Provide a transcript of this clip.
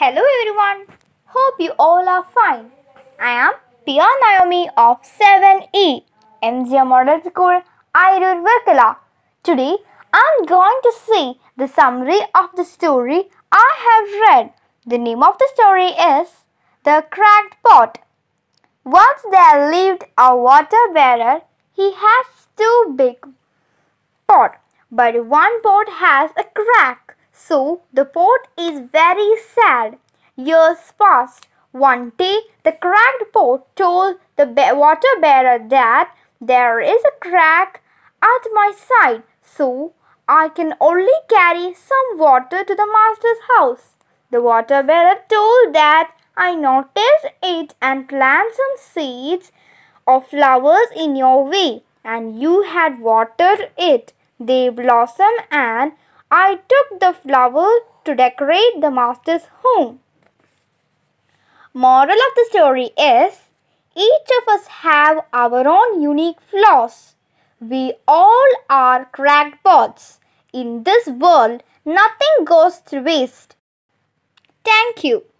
Hello everyone, hope you all are fine. I am Pia Naomi of 7E, MGM Model School, Irur Vakala. Today, I am going to see the summary of the story I have read. The name of the story is The Cracked Pot. Once there lived a water bearer. He has two big pots, but one pot has a crack so the pot is very sad. Years passed. One day, the cracked pot told the water bearer that there is a crack at my side, so I can only carry some water to the master's house. The water bearer told that I noticed it and planted some seeds of flowers in your way, and you had watered it. They blossom and I took the flower to decorate the master's home. Moral of the story is each of us have our own unique flaws. We all are crackpots. In this world, nothing goes to waste. Thank you.